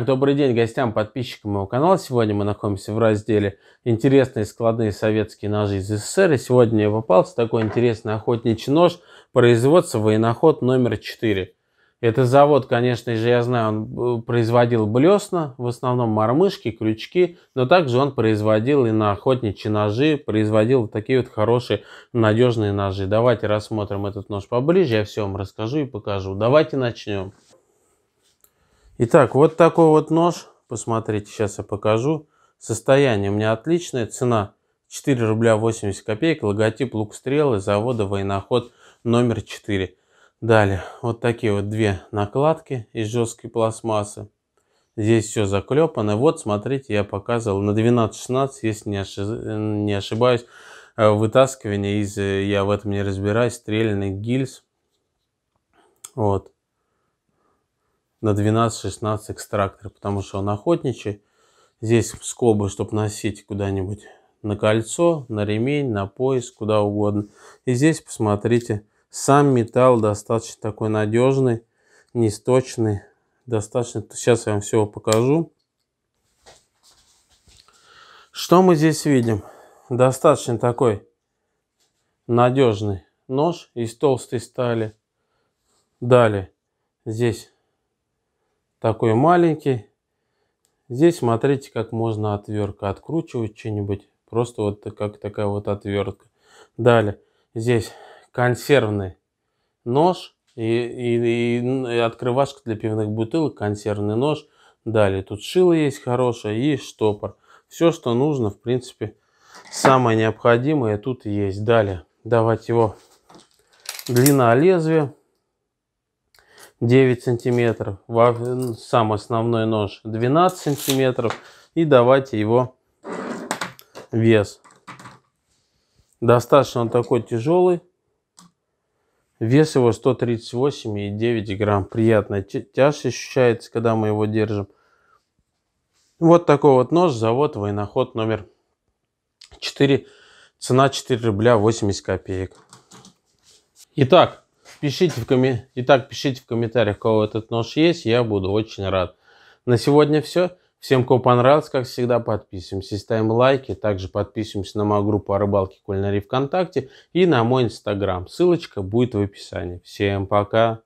Добрый день гостям, подписчикам моего канала. Сегодня мы находимся в разделе «Интересные складные советские ножи из СССР». И сегодня мне попался такой интересный охотничий нож производства «Военоход номер 4». Это завод, конечно же, я знаю, он э, производил блесна, в основном мормышки, крючки, но также он производил и на охотничьи ножи, производил вот такие вот хорошие надежные ножи. Давайте рассмотрим этот нож поближе, я все вам расскажу и покажу. Давайте начнем. Итак, вот такой вот нож. Посмотрите, сейчас я покажу. Состояние у меня отличное. Цена 4 рубля 80 копеек. Логотип лук стрелы завода военоход номер 4. Далее, вот такие вот две накладки из жесткой пластмассы. Здесь все заклепано. Вот, смотрите, я показывал на 12-16, если не, ошиб... не ошибаюсь, э, вытаскивание из, э, я в этом не разбираюсь, Стрельный гильз. Вот на 12-16 экстрактор, потому что он охотничий. Здесь скобы, чтобы носить куда-нибудь на кольцо, на ремень, на пояс, куда угодно. И здесь, посмотрите, сам металл достаточно такой надежный, несточный. Достаточно, сейчас я вам все покажу. Что мы здесь видим? Достаточно такой надежный нож из толстой стали. Далее здесь такой маленький. Здесь смотрите, как можно отвертка откручивать что-нибудь. Просто вот как такая вот отвертка. Далее, здесь консервный нож и, и, и открывашка для пивных бутылок, консервный нож. Далее, тут шило есть хорошее и штопор. Все, что нужно, в принципе, самое необходимое тут есть. Далее, давать его длина лезвия. 9 сантиметров, сам основной нож 12 сантиметров и давайте его вес. Достаточно он такой тяжелый. Вес его и 138,9 грамм. Приятная тяжесть ощущается, когда мы его держим. Вот такой вот нож, завод Войноход номер 4. Цена 4 рубля 80 копеек. Итак, Пишите в коме... Итак, пишите в комментариях, кого этот нож есть, я буду очень рад. На сегодня все. Всем, кому понравилось, как всегда, подписываемся, ставим лайки. Также подписываемся на мою группу о рыбалке кулинарии ВКонтакте и на мой инстаграм. Ссылочка будет в описании. Всем пока!